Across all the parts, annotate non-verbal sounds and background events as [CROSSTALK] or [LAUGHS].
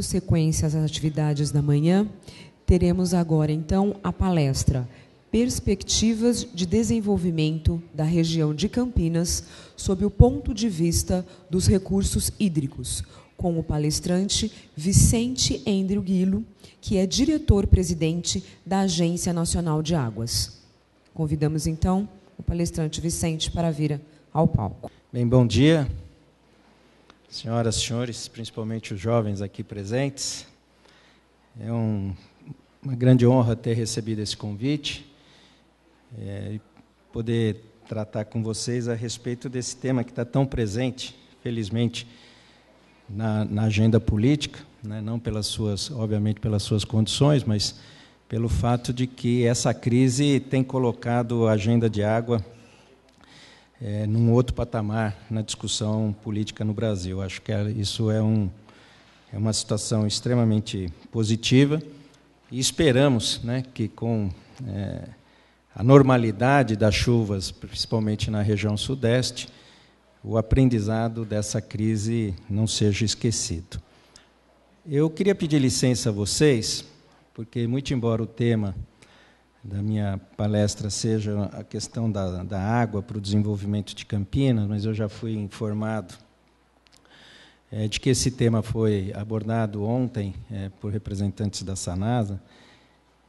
Dando sequência às atividades da manhã, teremos agora então a palestra Perspectivas de Desenvolvimento da Região de Campinas sob o ponto de vista dos recursos hídricos, com o palestrante Vicente Endrio Guilo, que é diretor-presidente da Agência Nacional de Águas. Convidamos então o palestrante Vicente para vir ao palco. Bem, bom dia. Senhoras, e senhores, principalmente os jovens aqui presentes, é um, uma grande honra ter recebido esse convite é, e poder tratar com vocês a respeito desse tema que está tão presente, felizmente, na, na agenda política, né, não pelas suas, obviamente, pelas suas condições, mas pelo fato de que essa crise tem colocado a agenda de água é, num outro patamar na discussão política no Brasil. Acho que é, isso é, um, é uma situação extremamente positiva e esperamos né, que, com é, a normalidade das chuvas, principalmente na região sudeste, o aprendizado dessa crise não seja esquecido. Eu queria pedir licença a vocês, porque, muito embora o tema da minha palestra seja a questão da, da água para o desenvolvimento de Campinas, mas eu já fui informado é, de que esse tema foi abordado ontem é, por representantes da Sanasa.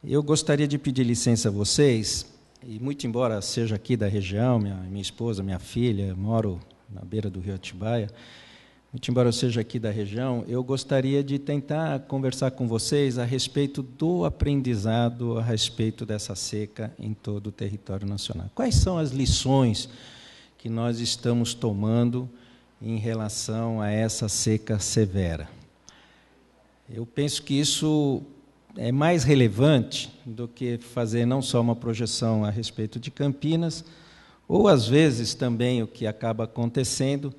Eu gostaria de pedir licença a vocês, e muito embora seja aqui da região, minha, minha esposa, minha filha, moro na beira do rio Atibaia, embora eu seja aqui da região, eu gostaria de tentar conversar com vocês a respeito do aprendizado a respeito dessa seca em todo o território nacional. Quais são as lições que nós estamos tomando em relação a essa seca severa? Eu penso que isso é mais relevante do que fazer não só uma projeção a respeito de Campinas, ou às vezes também o que acaba acontecendo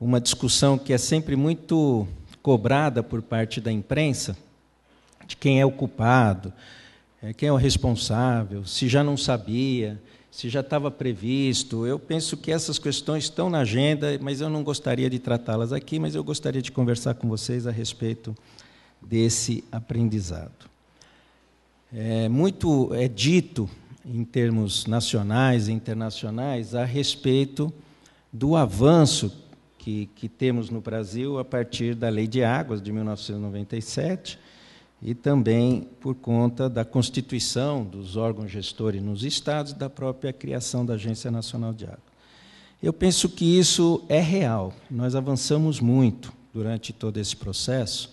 uma discussão que é sempre muito cobrada por parte da imprensa, de quem é o culpado, é, quem é o responsável, se já não sabia, se já estava previsto. Eu penso que essas questões estão na agenda, mas eu não gostaria de tratá-las aqui, mas eu gostaria de conversar com vocês a respeito desse aprendizado. É, muito é dito, em termos nacionais e internacionais, a respeito do avanço que, que temos no Brasil a partir da Lei de Águas de 1997 e também por conta da constituição dos órgãos gestores nos estados, da própria criação da Agência Nacional de Água. Eu penso que isso é real. Nós avançamos muito durante todo esse processo,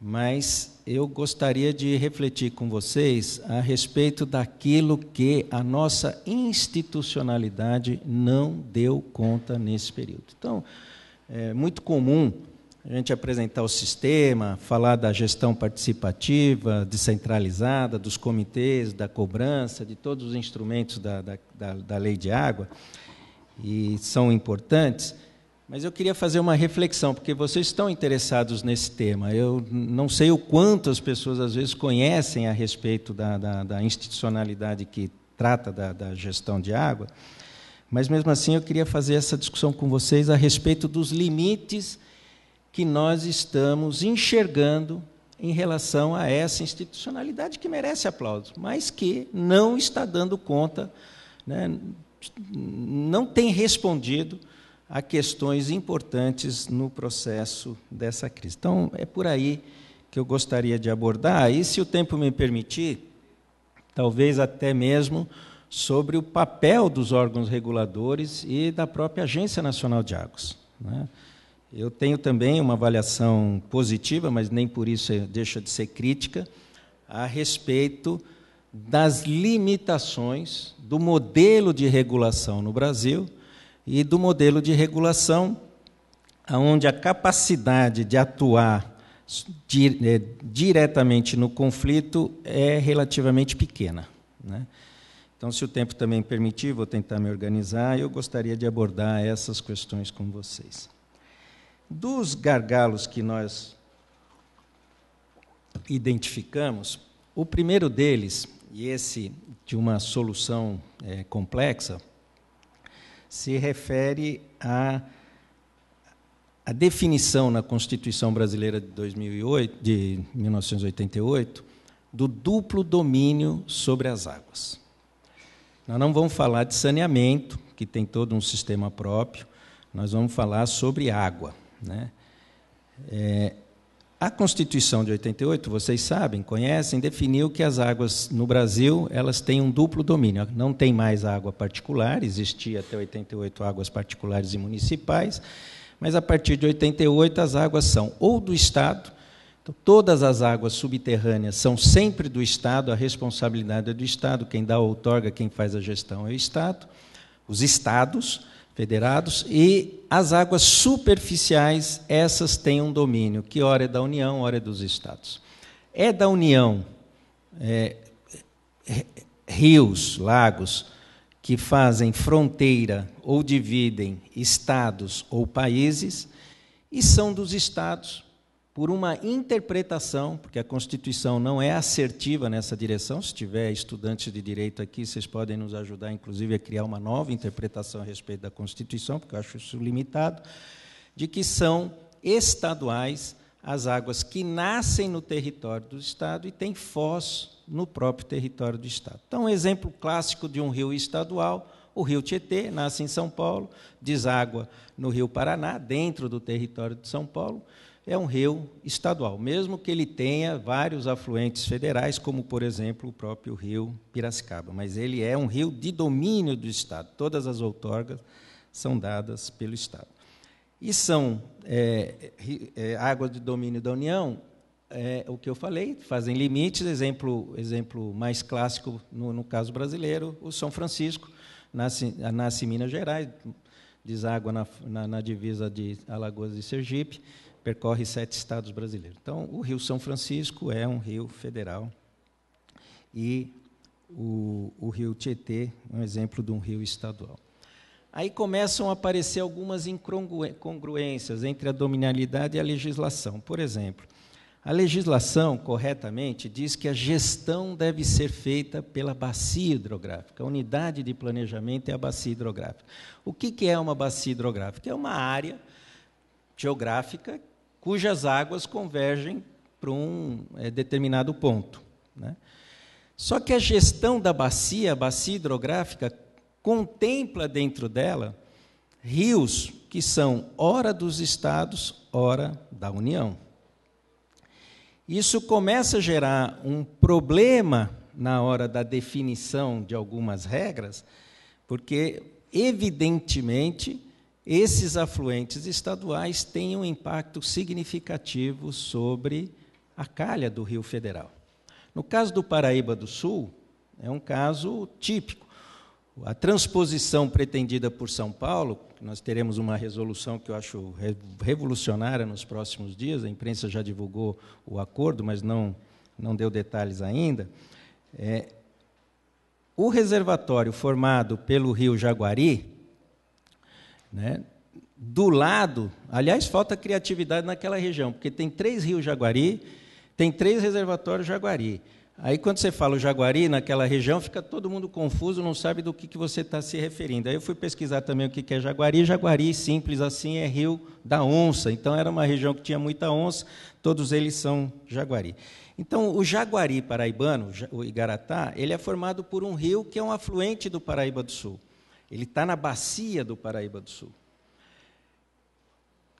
mas eu gostaria de refletir com vocês a respeito daquilo que a nossa institucionalidade não deu conta nesse período. Então, é muito comum a gente apresentar o sistema, falar da gestão participativa, descentralizada, dos comitês, da cobrança, de todos os instrumentos da, da, da, da lei de água, e são importantes mas eu queria fazer uma reflexão, porque vocês estão interessados nesse tema. Eu não sei o quanto as pessoas às vezes conhecem a respeito da, da, da institucionalidade que trata da, da gestão de água, mas mesmo assim eu queria fazer essa discussão com vocês a respeito dos limites que nós estamos enxergando em relação a essa institucionalidade que merece aplauso, mas que não está dando conta, né, não tem respondido a questões importantes no processo dessa crise. Então, é por aí que eu gostaria de abordar, e se o tempo me permitir, talvez até mesmo sobre o papel dos órgãos reguladores e da própria Agência Nacional de Águas. Né? Eu tenho também uma avaliação positiva, mas nem por isso deixa de ser crítica, a respeito das limitações do modelo de regulação no Brasil e do modelo de regulação, onde a capacidade de atuar eh, diretamente no conflito é relativamente pequena. Né? Então, se o tempo também permitir, vou tentar me organizar. Eu gostaria de abordar essas questões com vocês. Dos gargalos que nós identificamos, o primeiro deles, e esse de uma solução é, complexa, se refere à, à definição na Constituição Brasileira de, 2008, de 1988 do duplo domínio sobre as águas. Nós não vamos falar de saneamento, que tem todo um sistema próprio, nós vamos falar sobre água. Né? É, a Constituição de 88, vocês sabem, conhecem, definiu que as águas no Brasil elas têm um duplo domínio. Não tem mais água particular, existia até 88 águas particulares e municipais, mas a partir de 88 as águas são ou do Estado, então, todas as águas subterrâneas são sempre do Estado, a responsabilidade é do Estado, quem dá a outorga, quem faz a gestão é o Estado, os Estados, federados, e as águas superficiais, essas têm um domínio, que ora é da União, ora é dos Estados. É da União é, é rios, lagos, que fazem fronteira ou dividem estados ou países, e são dos estados por uma interpretação, porque a Constituição não é assertiva nessa direção. Se tiver estudantes de direito aqui, vocês podem nos ajudar, inclusive, a criar uma nova interpretação a respeito da Constituição, porque eu acho isso limitado, de que são estaduais as águas que nascem no território do Estado e têm foz no próprio território do Estado. Então, um exemplo clássico de um rio estadual, o rio Tietê, nasce em São Paulo, deságua no rio Paraná, dentro do território de São Paulo, é um rio estadual, mesmo que ele tenha vários afluentes federais, como, por exemplo, o próprio rio Piracicaba. Mas ele é um rio de domínio do Estado. Todas as outorgas são dadas pelo Estado. E são é, é, águas de domínio da União, é, o que eu falei, fazem limites. Exemplo, exemplo mais clássico no, no caso brasileiro, o São Francisco, nasce, nasce em Minas Gerais, deságua na, na, na divisa de Alagoas e Sergipe percorre sete estados brasileiros. Então, o Rio São Francisco é um rio federal e o, o Rio Tietê é um exemplo de um rio estadual. Aí começam a aparecer algumas incongruências entre a dominalidade e a legislação. Por exemplo, a legislação, corretamente, diz que a gestão deve ser feita pela bacia hidrográfica. A unidade de planejamento é a bacia hidrográfica. O que é uma bacia hidrográfica? É uma área geográfica cujas águas convergem para um é, determinado ponto. Né? Só que a gestão da bacia, a bacia hidrográfica, contempla dentro dela rios que são ora dos estados, ora da União. Isso começa a gerar um problema na hora da definição de algumas regras, porque, evidentemente, esses afluentes estaduais têm um impacto significativo sobre a calha do Rio Federal. No caso do Paraíba do Sul, é um caso típico. A transposição pretendida por São Paulo, nós teremos uma resolução que eu acho revolucionária nos próximos dias, a imprensa já divulgou o acordo, mas não, não deu detalhes ainda. É, o reservatório formado pelo rio Jaguari, né? Do lado, aliás, falta criatividade naquela região, porque tem três rios Jaguari, tem três reservatórios Jaguari. Aí, quando você fala o Jaguari naquela região, fica todo mundo confuso, não sabe do que, que você está se referindo. Aí eu fui pesquisar também o que, que é Jaguari. Jaguari, simples assim, é rio da onça. Então, era uma região que tinha muita onça, todos eles são Jaguari. Então, o Jaguari paraibano, o Igaratá, ele é formado por um rio que é um afluente do Paraíba do Sul. Ele está na bacia do Paraíba do Sul.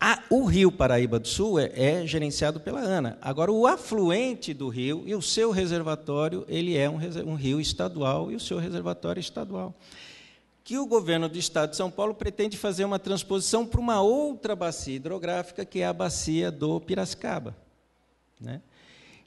A, o rio Paraíba do Sul é, é, gerenciado pela ANA. Agora, o afluente do rio e o seu reservatório, ele é um, um rio estadual e o seu reservatório é estadual. Que o governo do estado de São Paulo pretende fazer uma transposição para uma outra bacia hidrográfica, que é a bacia do Piracicaba. Né?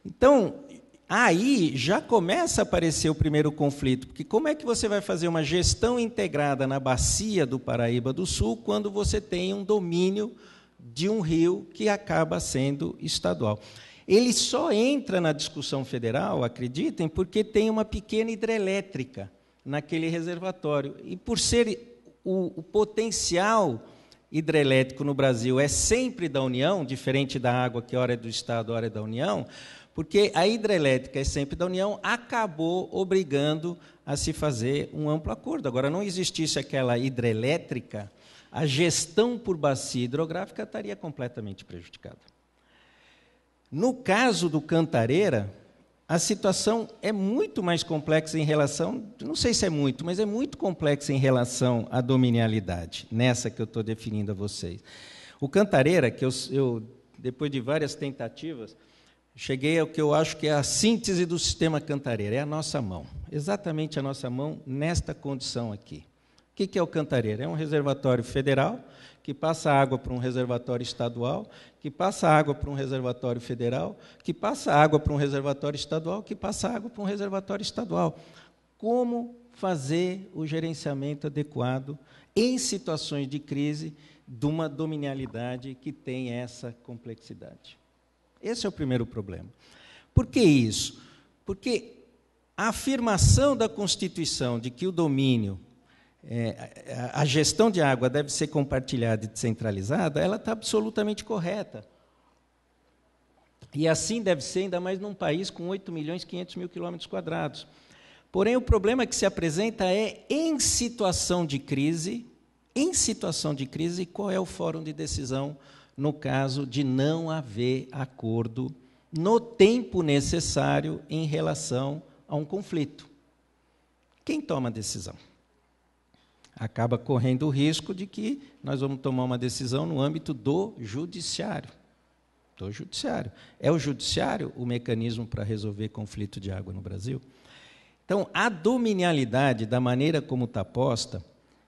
Então, Aí já começa a aparecer o primeiro conflito, porque como é que você vai fazer uma gestão integrada na bacia do Paraíba do Sul quando você tem um domínio de um rio que acaba sendo estadual? Ele só entra na discussão federal, acreditem, porque tem uma pequena hidrelétrica naquele reservatório. E por ser o, o, potencial hidrelétrico no Brasil é sempre da União, diferente da água que hora é do Estado, hora é da União, porque a hidrelétrica é sempre da União, acabou obrigando a se fazer um amplo acordo. Agora, não existisse aquela hidrelétrica, a gestão por bacia hidrográfica estaria completamente prejudicada. No caso do Cantareira, a situação é muito mais complexa em relação, não sei se é muito, mas é muito complexa em relação à dominialidade, nessa que eu estou definindo a vocês. O Cantareira, que eu, eu depois de várias tentativas, cheguei ao que eu acho que é a síntese do sistema Cantareira. é a nossa mão, exatamente a nossa mão nesta condição aqui. O que é o Cantareira? É um reservatório federal que passa água para um reservatório estadual, que passa água para um reservatório federal, que passa água para um reservatório estadual, que passa água para um reservatório estadual. Como fazer o gerenciamento adequado em situações de crise de uma dominialidade que tem essa complexidade? Esse é o primeiro problema. Por que isso? Porque a afirmação da Constituição de que o domínio, é, a gestão de água deve ser compartilhada e descentralizada, ela está absolutamente correta. E assim deve ser, ainda mais num país com 8 milhões e 500 mil quilômetros quadrados. Porém, o problema que se apresenta é, em situação de crise, em situação de crise, qual é o fórum de decisão no caso de não haver acordo no tempo necessário em relação a um conflito. Quem toma a decisão? Acaba correndo o risco de que nós vamos tomar uma decisão no âmbito do judiciário. Do judiciário. É o judiciário o mecanismo para resolver conflito de água no Brasil? Então, a dominialidade, da maneira como está posta,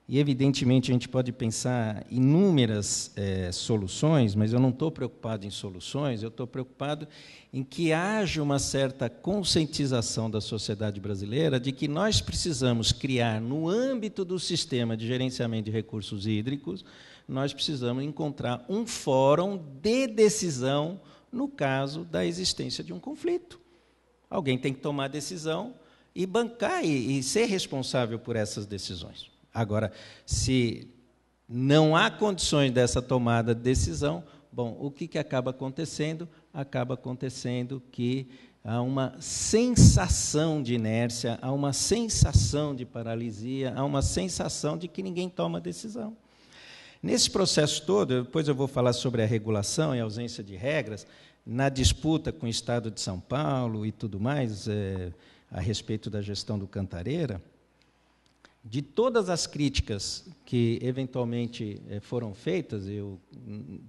e, evidentemente, a gente pode pensar inúmeras é, soluções, mas eu não estou preocupado em soluções, eu estou preocupado em que haja uma certa conscientização da sociedade brasileira de que nós precisamos criar, no âmbito do sistema de gerenciamento de recursos hídricos, nós precisamos encontrar um fórum de decisão no caso da existência de um conflito. Alguém tem que tomar decisão e bancar e, e ser responsável por essas decisões. Agora, se não há condições dessa tomada de decisão, bom, o que, que acaba acontecendo? Acaba acontecendo que há uma sensação de inércia, há uma sensação de paralisia, há uma sensação de que ninguém toma decisão. Nesse processo todo, depois eu vou falar sobre a regulação e a ausência de regras, na disputa com o Estado de São Paulo e tudo mais, é, a respeito da gestão do Cantareira, de todas as críticas que eventualmente eh, foram feitas, eu hum,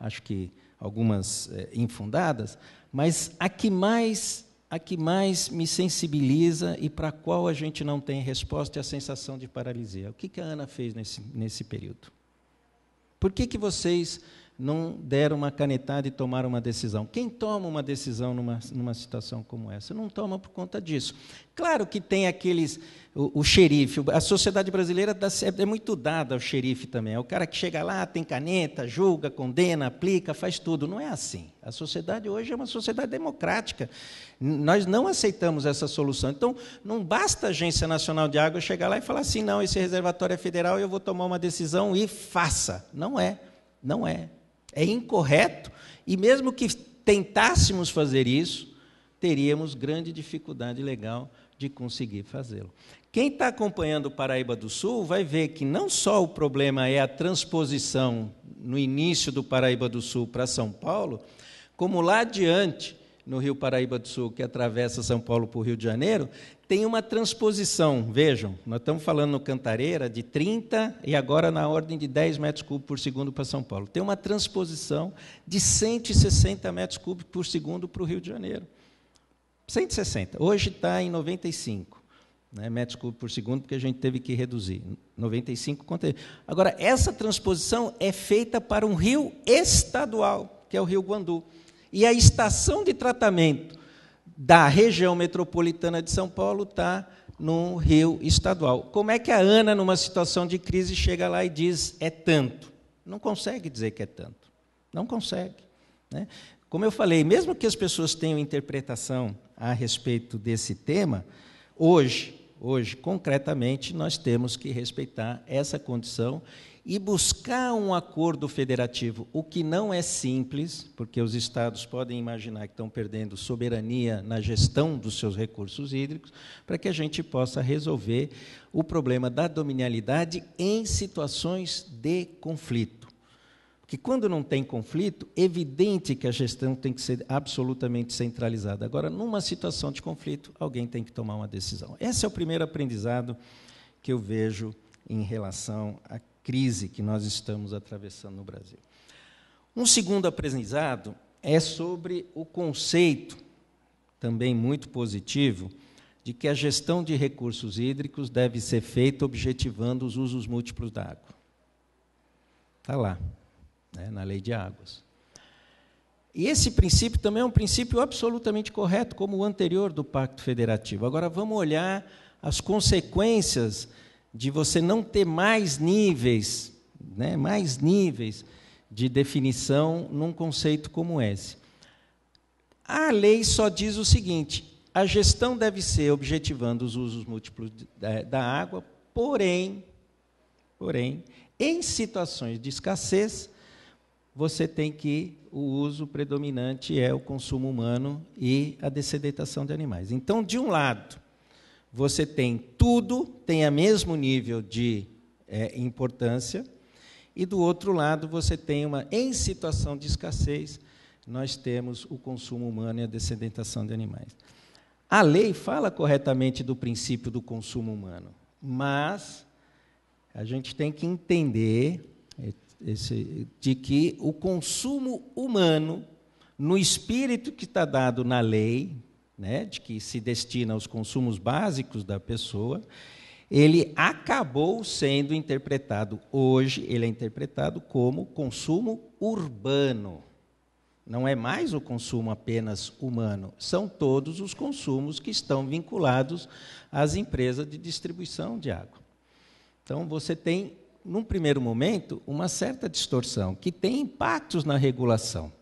acho que algumas eh, infundadas, mas a que mais a que mais me sensibiliza e para a qual a gente não tem resposta é a sensação de paralisia. O que, que a Ana fez nesse, nesse período? Por que, que vocês não deram uma canetada e tomaram uma decisão. Quem toma uma decisão numa, numa situação como essa? Não toma por conta disso. Claro que tem aqueles. O, o xerife. A sociedade brasileira dá, é, é muito dada ao xerife também. É o cara que chega lá, tem caneta, julga, condena, aplica, faz tudo. Não é assim. A sociedade hoje é uma sociedade democrática. Nós não aceitamos essa solução. Então, não basta a Agência Nacional de Água chegar lá e falar assim: não, esse reservatório é federal, eu vou tomar uma decisão e faça. Não é. Não é é incorreto, e mesmo que tentássemos fazer isso, teríamos grande dificuldade legal de conseguir fazê-lo. Quem está acompanhando o Paraíba do Sul vai ver que não só o problema é a transposição no início do Paraíba do Sul para São Paulo, como lá adiante no Rio Paraíba do Sul, que atravessa São Paulo para o Rio de Janeiro, tem uma transposição. Vejam, nós estamos falando no Cantareira de 30 e agora na ordem de 10 metros cúbicos por segundo para São Paulo. Tem uma transposição de 160 metros cúbicos por segundo para o Rio de Janeiro. 160. Hoje está em 95 né, metros cúbicos por segundo, porque a gente teve que reduzir. 95 conta. Agora, essa transposição é feita para um rio estadual, que é o Rio Guandu. E a estação de tratamento da região metropolitana de São Paulo está no Rio Estadual. Como é que a Ana, numa situação de crise, chega lá e diz é tanto? Não consegue dizer que é tanto. Não consegue. Né? Como eu falei, mesmo que as pessoas tenham interpretação a respeito desse tema, hoje Hoje, concretamente, nós temos que respeitar essa condição e buscar um acordo federativo, o que não é simples, porque os estados podem imaginar que estão perdendo soberania na gestão dos seus recursos hídricos, para que a gente possa resolver o problema da dominialidade em situações de conflito que quando não tem conflito, evidente que a gestão tem que ser absolutamente centralizada. Agora, numa situação de conflito, alguém tem que tomar uma decisão. Esse é o primeiro aprendizado que eu vejo em relação à crise que nós estamos atravessando no Brasil. Um segundo aprendizado é sobre o conceito, também muito positivo, de que a gestão de recursos hídricos deve ser feita objetivando os usos múltiplos da água. Está lá, né, na lei de águas. E esse princípio também é um princípio absolutamente correto, como o anterior do Pacto Federativo. Agora, vamos olhar as consequências de você não ter mais níveis, né, mais níveis de definição num conceito como esse. A lei só diz o seguinte: a gestão deve ser objetivando os usos múltiplos da, da água, porém, porém, em situações de escassez, você tem que o uso predominante é o consumo humano e a dessedentação de animais. Então, de um lado, você tem tudo, tem o mesmo nível de é, importância, e do outro lado, você tem uma, em situação de escassez, nós temos o consumo humano e a dessedentação de animais. A lei fala corretamente do princípio do consumo humano, mas a gente tem que entender é, esse, de que o consumo humano, no espírito que está dado na lei, né, de que se destina aos consumos básicos da pessoa, ele acabou sendo interpretado, hoje, ele é interpretado como consumo urbano. Não é mais o consumo apenas humano, são todos os consumos que estão vinculados às empresas de distribuição de água. Então, você tem num primeiro momento, uma certa distorção, que tem impactos na regulação.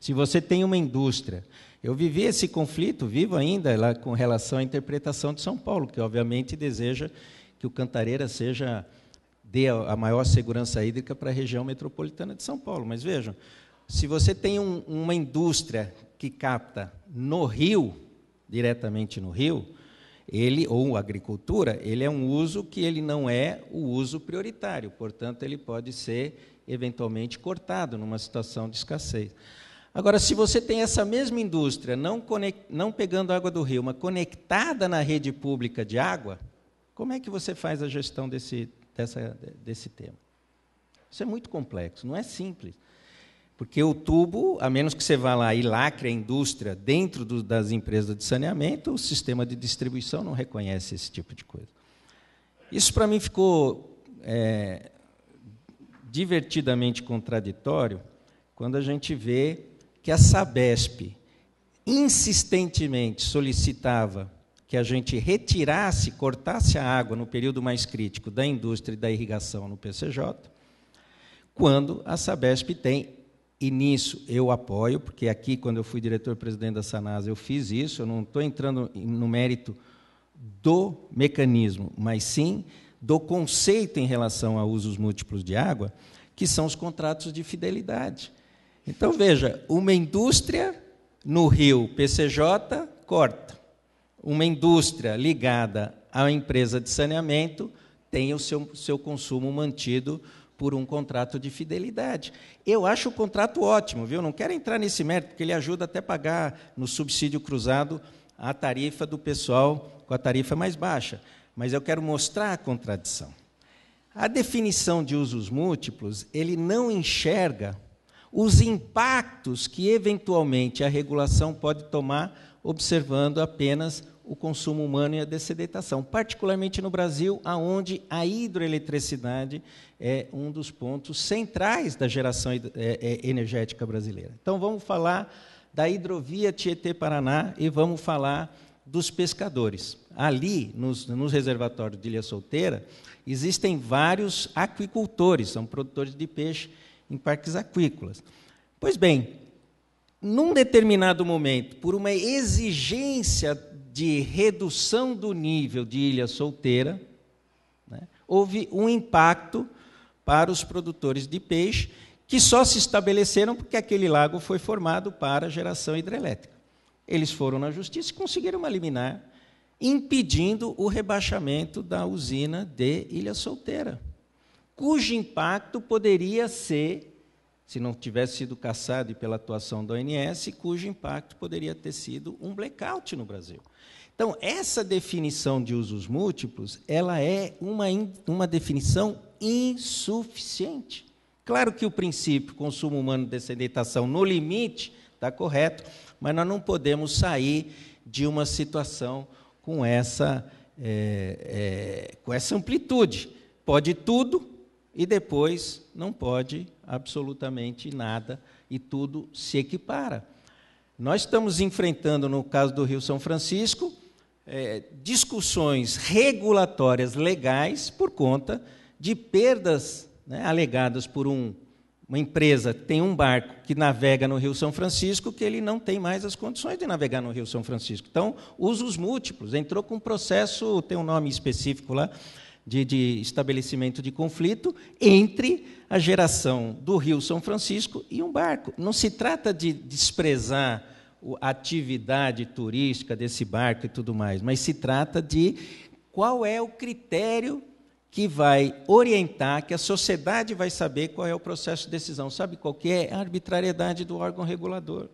Se você tem uma indústria. Eu vivi esse conflito, vivo ainda, lá, com relação à interpretação de São Paulo, que obviamente deseja que o Cantareira seja dê a maior segurança hídrica para a região metropolitana de São Paulo. Mas vejam, se você tem um, uma indústria que capta no rio, diretamente no rio, ele ou agricultura, ele é um uso que ele não é o uso prioritário, portanto ele pode ser eventualmente cortado numa situação de escassez. Agora, se você tem essa mesma indústria, não, conect, não pegando água do rio, mas conectada na rede pública de água, como é que você faz a gestão desse, dessa, desse tema? Isso é muito complexo, não é simples. Porque o tubo, a menos que você vá lá e lacre a indústria dentro do, das empresas de saneamento, o sistema de distribuição não reconhece esse tipo de coisa. Isso para mim ficou é, divertidamente contraditório quando a gente vê que a Sabesp insistentemente solicitava que a gente retirasse, cortasse a água no período mais crítico da indústria e da irrigação no PCJ, quando a Sabesp tem e nisso eu apoio, porque aqui, quando eu fui diretor-presidente da Sanasa, eu fiz isso. Eu não estou entrando no mérito do mecanismo, mas sim do conceito em relação a usos múltiplos de água, que são os contratos de fidelidade. Então, veja: uma indústria no Rio PCJ corta, uma indústria ligada à empresa de saneamento tem o seu, seu consumo mantido por um contrato de fidelidade. Eu acho o contrato ótimo, viu? Não quero entrar nesse mérito, porque ele ajuda até a pagar no subsídio cruzado a tarifa do pessoal com a tarifa mais baixa. Mas eu quero mostrar a contradição. A definição de usos múltiplos, ele não enxerga os impactos que eventualmente a regulação pode tomar observando apenas o consumo humano e a dessedentação, particularmente no Brasil, aonde a hidroeletricidade é um dos pontos centrais da geração é, é, energética brasileira. Então vamos falar da hidrovia Tietê-Paraná e vamos falar dos pescadores. Ali, nos, nos reservatórios de Ilha Solteira, existem vários aquicultores, são produtores de peixe em parques aquícolas. Pois bem, num determinado momento, por uma exigência de redução do nível de ilha solteira, né, houve um impacto para os produtores de peixe que só se estabeleceram porque aquele lago foi formado para geração hidrelétrica. Eles foram na justiça e conseguiram uma liminar impedindo o rebaixamento da usina de Ilha Solteira, cujo impacto poderia ser se não tivesse sido caçado pela atuação da ONS, cujo impacto poderia ter sido um blackout no Brasil. Então, essa definição de usos múltiplos, ela é uma, uma definição insuficiente. Claro que o princípio consumo humano de sedentação no limite está correto, mas nós não podemos sair de uma situação com essa, é, é, com essa amplitude. Pode tudo e depois não pode absolutamente nada e tudo se equipara. Nós estamos enfrentando, no caso do Rio São Francisco, é, discussões regulatórias legais por conta de perdas né, alegadas por um, uma empresa que tem um barco que navega no Rio São Francisco, que ele não tem mais as condições de navegar no Rio São Francisco. Então, usos múltiplos. Entrou com um processo, tem um nome específico lá, de, de estabelecimento de conflito entre a geração do Rio São Francisco e um barco. Não se trata de desprezar a atividade turística desse barco e tudo mais, mas se trata de qual é o critério que vai orientar, que a sociedade vai saber qual é o processo de decisão. Sabe qual que é? A arbitrariedade do órgão regulador.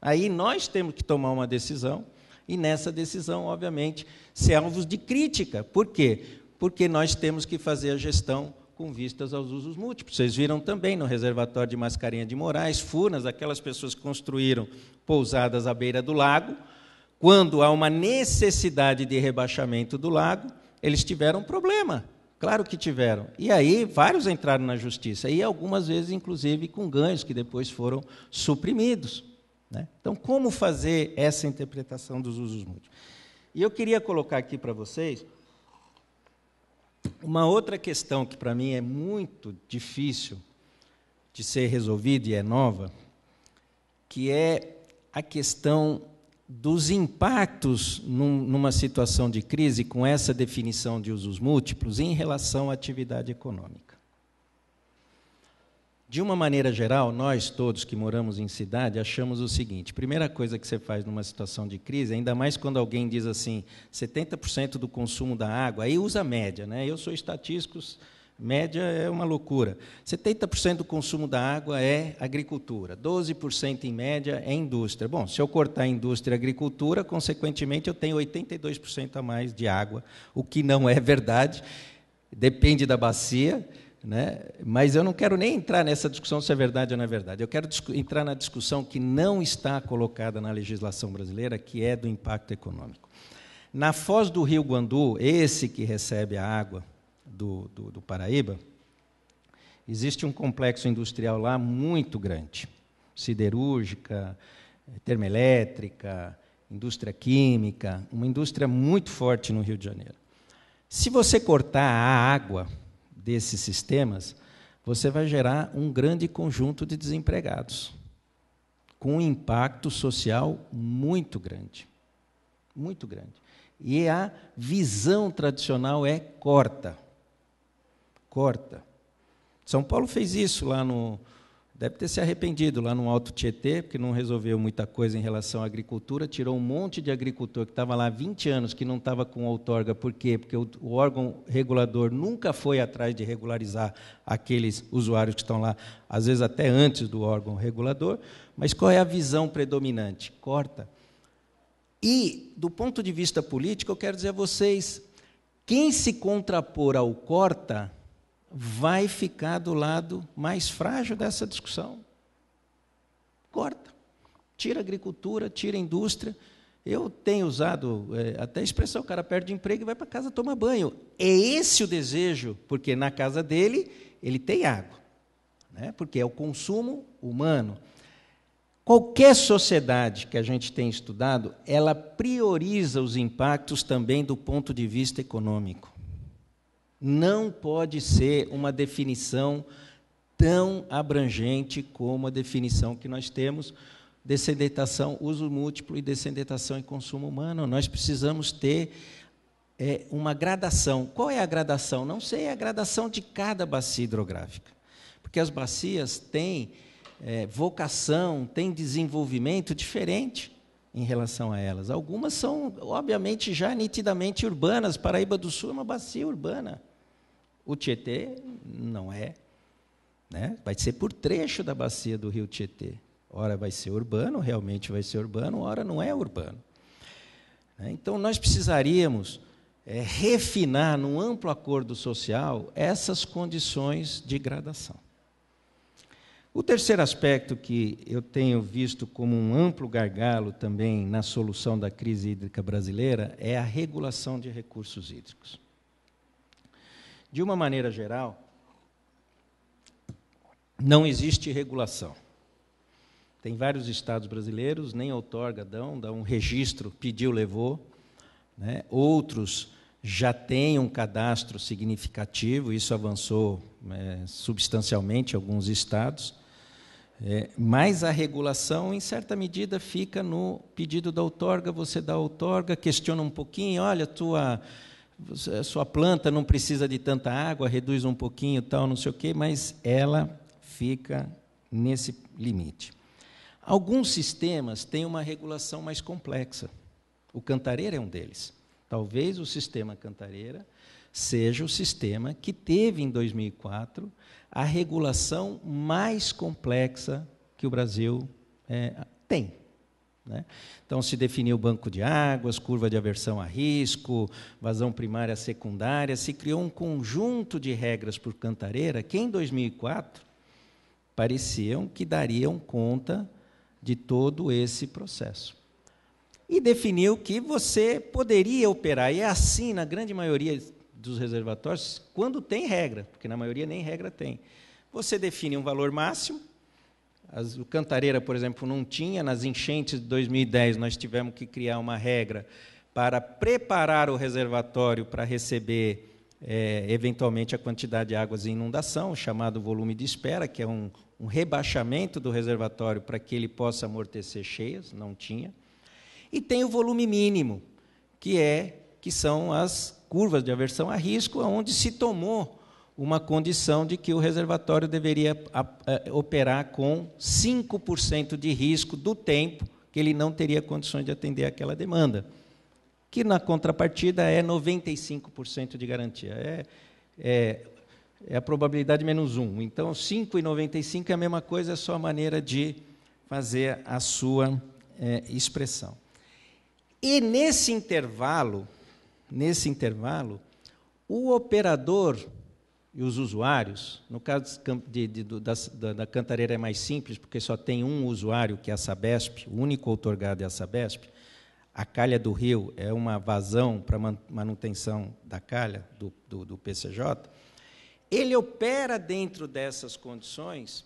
Aí nós temos que tomar uma decisão, e nessa decisão, obviamente, ser alvos de crítica. Por quê? porque nós temos que fazer a gestão com vistas aos usos múltiplos. Vocês viram também no reservatório de Mascarenhas de Moraes, Furnas, aquelas pessoas que construíram pousadas à beira do lago, quando há uma necessidade de rebaixamento do lago, eles tiveram um problema. Claro que tiveram. E aí vários entraram na justiça, e algumas vezes, inclusive, com ganhos que depois foram suprimidos. Né? Então, como fazer essa interpretação dos usos múltiplos? E eu queria colocar aqui para vocês uma outra questão que para mim é muito difícil de ser resolvida e é nova, que é a questão dos impactos num, numa situação de crise, com essa definição de usos múltiplos, em relação à atividade econômica. De uma maneira geral, nós todos que moramos em cidade achamos o seguinte: primeira coisa que você faz numa situação de crise, ainda mais quando alguém diz assim, 70% do consumo da água, aí usa média, né? Eu sou estatístico, média é uma loucura. 70% do consumo da água é agricultura, 12% em média é indústria. Bom, se eu cortar indústria e agricultura, consequentemente eu tenho 82% a mais de água, o que não é verdade, depende da bacia. Né? Mas eu não quero nem entrar nessa discussão se é verdade ou não é verdade. Eu quero entrar na discussão que não está colocada na legislação brasileira, que é do impacto econômico. Na foz do rio Guandu, esse que recebe a água do, do, do Paraíba, existe um complexo industrial lá muito grande siderúrgica, termoelétrica, indústria química uma indústria muito forte no Rio de Janeiro. Se você cortar a água desses sistemas, você vai gerar um grande conjunto de desempregados, com um impacto social muito grande. Muito grande. E a visão tradicional é corta. Corta. São Paulo fez isso lá no, Deve ter se arrependido lá no Alto Tietê, porque não resolveu muita coisa em relação à agricultura, tirou um monte de agricultor que estava lá há 20 anos, que não estava com outorga. Por quê? Porque o, o órgão regulador nunca foi atrás de regularizar aqueles usuários que estão lá, às vezes até antes do órgão regulador. Mas qual é a visão predominante? Corta. E, do ponto de vista político, eu quero dizer a vocês: quem se contrapor ao corta vai ficar do lado mais frágil dessa discussão. Corta. Tira a agricultura, tira a indústria. Eu tenho usado é, até a expressão: o cara perde emprego e vai para casa tomar banho. É esse o desejo, porque na casa dele ele tem água, né? porque é o consumo humano. Qualquer sociedade que a gente tem estudado, ela prioriza os impactos também do ponto de vista econômico não pode ser uma definição tão abrangente como a definição que nós temos descendentação, uso múltiplo e descendentação em consumo humano. Nós precisamos ter é, uma gradação. Qual é a gradação? Não sei, é a gradação de cada bacia hidrográfica. Porque as bacias têm é, vocação, têm desenvolvimento diferente em relação a elas. Algumas são, obviamente, já nitidamente urbanas. Paraíba do Sul é uma bacia urbana. O Tietê não é. Né? Vai ser por trecho da bacia do rio Tietê. Ora vai ser urbano, realmente vai ser urbano, ora não é urbano. Né? Então nós precisaríamos é, refinar num amplo acordo social essas condições de gradação. O terceiro aspecto que eu tenho visto como um amplo gargalo também na solução da crise hídrica brasileira é a regulação de recursos hídricos. De uma maneira geral, não existe regulação. Tem vários estados brasileiros, nem outorga dão, dá um registro, pediu, levou. Né? Outros já têm um cadastro significativo, isso avançou é, substancialmente em alguns estados. É, mas a regulação, em certa medida, fica no pedido da outorga, você dá a outorga, questiona um pouquinho, olha, tua sua planta não precisa de tanta água, reduz um pouquinho, tal, não sei o quê, mas ela fica nesse limite. Alguns sistemas têm uma regulação mais complexa. O cantareira é um deles. Talvez o sistema cantareira seja o sistema que teve em 2004 a regulação mais complexa que o Brasil é, tem. Né? Então, se definiu o banco de águas, curva de aversão a risco, vazão primária secundária, se criou um conjunto de regras por Cantareira que, em 2004, pareciam que dariam conta de todo esse processo. E definiu que você poderia operar, e é assim na grande maioria dos reservatórios, quando tem regra, porque na maioria nem regra tem. Você define um valor máximo, as, o Cantareira, por exemplo, não tinha, nas enchentes de 2010, nós tivemos que criar uma regra para preparar o reservatório para receber, é, eventualmente, a quantidade de águas em inundação, chamado volume de espera, que é um, um rebaixamento do reservatório para que ele possa amortecer cheias, não tinha. E tem o volume mínimo, que é que são as curvas de aversão a risco, onde se tomou uma condição de que o reservatório deveria é, operar com 5% de risco do tempo que ele não teria condições de atender aquela demanda, que na contrapartida é 95% de garantia. É, é, é, a probabilidade menos 1. Então, 5 e 95 é a mesma coisa, é só a maneira de fazer a sua é, expressão. E nesse intervalo, nesse intervalo, o operador e os usuários, no caso de, de, de, da, da, Cantareira é mais simples, porque só tem um usuário, que é a Sabesp, o único outorgado é a Sabesp, a calha do rio é uma vazão para manutenção da calha do, do, do PCJ, ele opera dentro dessas condições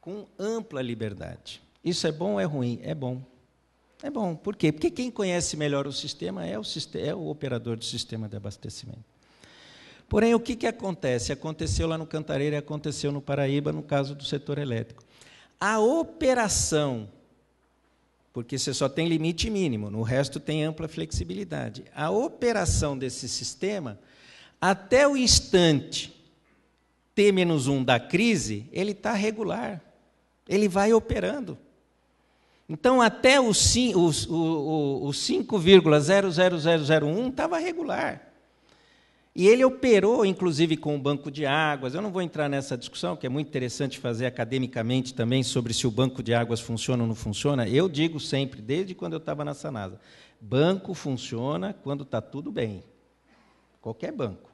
com ampla liberdade. Isso é bom ou é ruim? É bom. É bom. Por quê? Porque quem conhece melhor o sistema é o, é o operador do sistema de abastecimento. Porém, o que, que acontece? Aconteceu lá no Cantareira e aconteceu no Paraíba, no caso do setor elétrico. A operação, porque você só tem limite mínimo, no resto tem ampla flexibilidade. A operação desse sistema, até o instante T-1 da crise, ele está regular. Ele vai operando. Então, até o, o, o, o 5,00001 estava regular. E ele operou, inclusive, com o banco de águas. Eu não vou entrar nessa discussão, que é muito interessante fazer academicamente também sobre se o banco de águas funciona ou não funciona. Eu digo sempre, desde quando eu estava na Sanasa, banco funciona quando está tudo bem. Qualquer banco.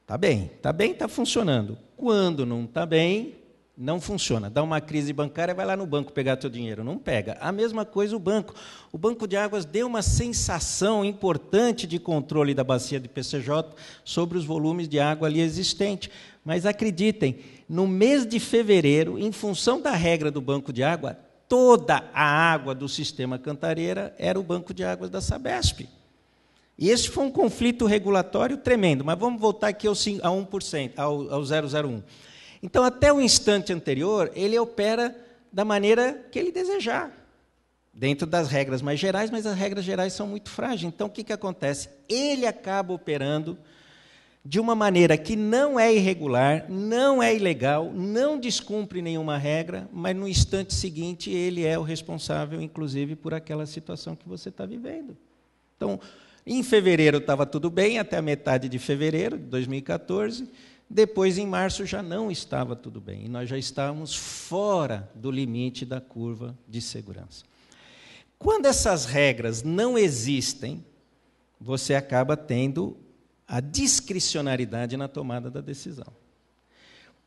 Está bem, está bem, está funcionando. Quando não está bem, não funciona. Dá uma crise bancária, vai lá no banco pegar teu dinheiro. Não pega. A mesma coisa o banco. O Banco de Águas deu uma sensação importante de controle da bacia de PCJ sobre os volumes de água ali existente. Mas acreditem, no mês de fevereiro, em função da regra do Banco de Água, toda a água do sistema Cantareira era o Banco de Águas da Sabesp. E esse foi um conflito regulatório tremendo. Mas vamos voltar aqui ao 1%, ao, ao 001. Então, até o instante anterior, ele opera da maneira que ele desejar, dentro das regras mais gerais, mas as regras gerais são muito frágeis. Então, o que, que acontece? Ele acaba operando de uma maneira que não é irregular, não é ilegal, não descumpre nenhuma regra, mas no instante seguinte ele é o responsável, inclusive, por aquela situação que você está vivendo. Então, em fevereiro estava tudo bem, até a metade de fevereiro de 2014. Depois, em março, já não estava tudo bem, e nós já estávamos fora do limite da curva de segurança. Quando essas regras não existem, você acaba tendo a discricionariedade na tomada da decisão.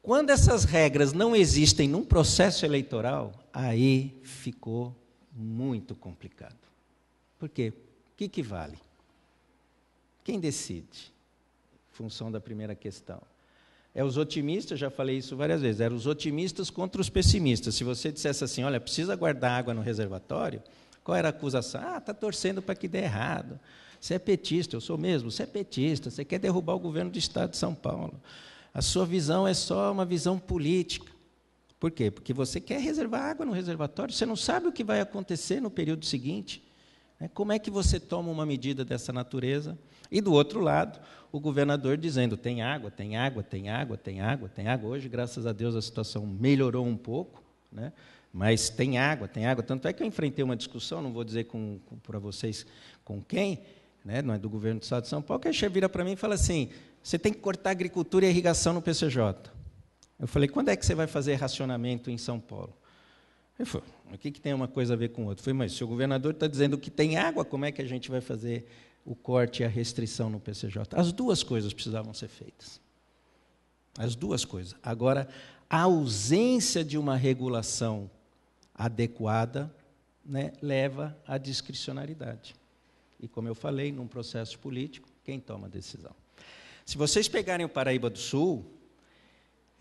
Quando essas regras não existem num processo eleitoral, aí ficou muito complicado. Por quê? O que, que vale? Quem decide? Função da primeira questão é os otimistas, já falei isso várias vezes, eram os otimistas contra os pessimistas. Se você dissesse assim, olha, precisa guardar água no reservatório, qual era a acusação? Ah, está torcendo para que dê errado. Você é petista, eu sou mesmo, você é petista, você quer derrubar o governo do Estado de São Paulo. A sua visão é só uma visão política. Por quê? Porque você quer reservar água no reservatório, você não sabe o que vai acontecer no período seguinte. Né? Como é que você toma uma medida dessa natureza? E do outro lado, o governador dizendo: tem água, tem água, tem água, tem água, tem água. Hoje, graças a Deus, a situação melhorou um pouco, né? mas tem água, tem água. Tanto é que eu enfrentei uma discussão, não vou dizer para vocês com quem, né? não é do governo do Estado de São Paulo, que a chefe vira para mim e fala assim: você tem que cortar agricultura e irrigação no PCJ. Eu falei: quando é que você vai fazer racionamento em São Paulo? Ele falou, o que, que tem uma coisa a ver com outra? Foi mas se o governador está dizendo que tem água, como é que a gente vai fazer o corte e a restrição no PCJ? As duas coisas precisavam ser feitas. As duas coisas. Agora, a ausência de uma regulação adequada né, leva à discricionariedade. E, como eu falei, num processo político, quem toma a decisão? Se vocês pegarem o Paraíba do Sul,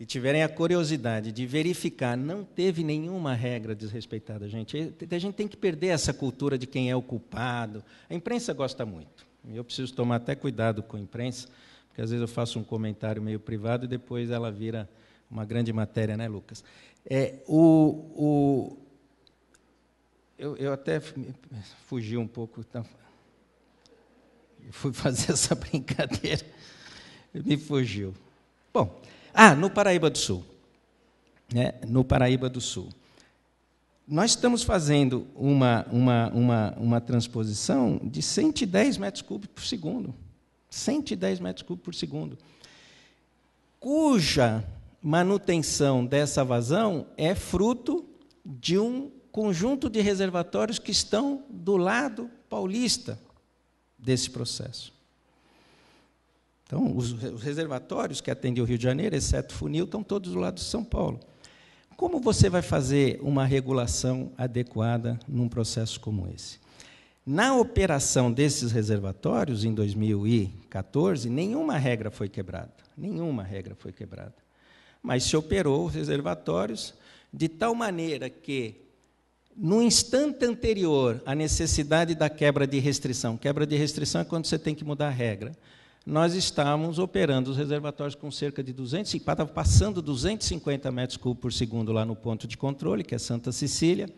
e tiverem a curiosidade de verificar, não teve nenhuma regra desrespeitada, gente. A gente tem que perder essa cultura de quem é o culpado. A imprensa gosta muito. Eu preciso tomar até cuidado com a imprensa, porque às vezes eu faço um comentário meio privado e depois ela vira uma grande matéria, né, Lucas? É, o, o eu, eu até fugi um pouco, então, fui [LAUGHS] fazer essa brincadeira, me fugiu. Bom, ah, no Paraíba do Sul. Né? No Paraíba do Sul. Nós estamos fazendo uma, uma, uma, uma transposição de 110 metros cúbicos por segundo. 110 metros cúbicos por segundo. Cuja manutenção dessa vazão é fruto de um conjunto de reservatórios que estão do lado paulista desse processo. Então, os, os reservatórios que atendem o Rio de Janeiro, exceto Funil, estão todos do lado de São Paulo. Como você vai fazer uma regulação adequada num processo como esse? Na operação desses reservatórios, em 2014, nenhuma regra foi quebrada. Nenhuma regra foi quebrada. Mas se operou os reservatórios de tal maneira que, no instante anterior à necessidade da quebra de restrição, quebra de restrição é quando você tem que mudar a regra, nós estávamos operando os reservatórios com cerca de 250, passando 250 metros cúbicos por segundo lá no ponto de controle, que é Santa Cecília,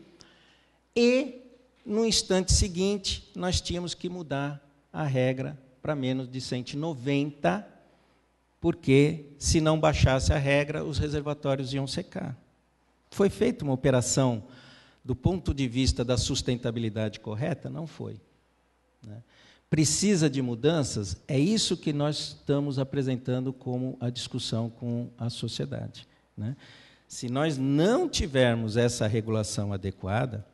e no instante seguinte nós tínhamos que mudar a regra para menos de 190, porque se não baixasse a regra, os reservatórios iam secar. Foi feita uma operação do ponto de vista da sustentabilidade correta? Não foi. foi. Né? precisa de mudanças, é isso que nós estamos apresentando como a discussão com a sociedade. Né? Se nós não tivermos essa regulação adequada,